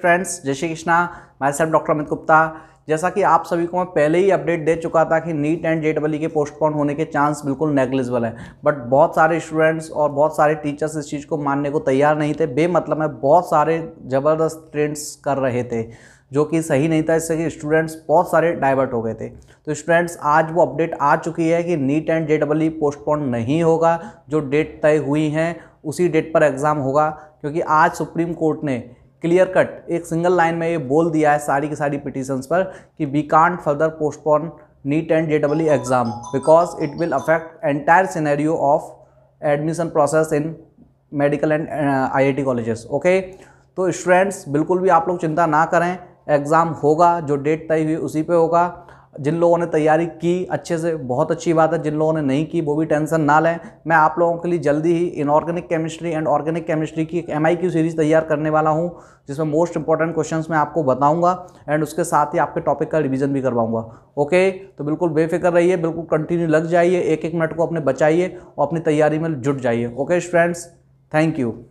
friends जय श्री कृष्णा मैं self doctor Amit Gupta जैसा कि आप सभी को मैं पहले ही अपडेट दे चुका था कि नीट एंड जे डबल के पोस्टपोन होने के चांस बिल्कुल नेग्लिजिबल है बट बहुत सारे स्टूडेंट्स और बहुत सारे टीचर्स इस चीज़ को मानने को तैयार नहीं थे बेमतलब है बहुत सारे ज़बरदस्त ट्रेंड्स कर रहे थे जो कि सही नहीं था इससे कि स्टूडेंट्स बहुत सारे डाइवर्ट हो गए थे तो स्टूडेंट्स आज वो अपडेट आ चुकी है कि NEET and J double E postpone नहीं होगा जो डेट तय हुई हैं उसी डेट पर एग्ज़ाम होगा क्योंकि आज सुप्रीम कोर्ट ने क्लियर कट एक सिंगल लाइन में ये बोल दिया है सारी की सारी पिटीशंस पर कि we can't further postpone NEET and J W exam because it will affect entire scenario of admission process in medical and IIT colleges okay तो स्टूडेंट्स बिल्कुल भी आप लोग चिंता ना करें एग्ज़ाम होगा जो डेट तय हुई उसी पे होगा जिन लोगों ने तैयारी की अच्छे से बहुत अच्छी बात है जिन लोगों ने नहीं की वो भी टेंशन ना लें मैं आप लोगों के लिए जल्दी ही inorganic chemistry and organic chemistry की एम आई क्यू सीरीज़ तैयार करने वाला हूँ जिसमें मोस्ट इंपॉर्टेंट क्वेश्चन मैं आपको बताऊँगा एंड उसके साथ ही आपके टॉपिक का रिविजन भी करवाऊँगा ओके तो बिल्कुल बेफिक्र रहिए बिल्कुल कंटिन्यू लग जाइए एक एक मिनट को अपने बचाइए और अपनी तैयारी में जुट जाइए ओके स्टूडेंट्स थैंक यू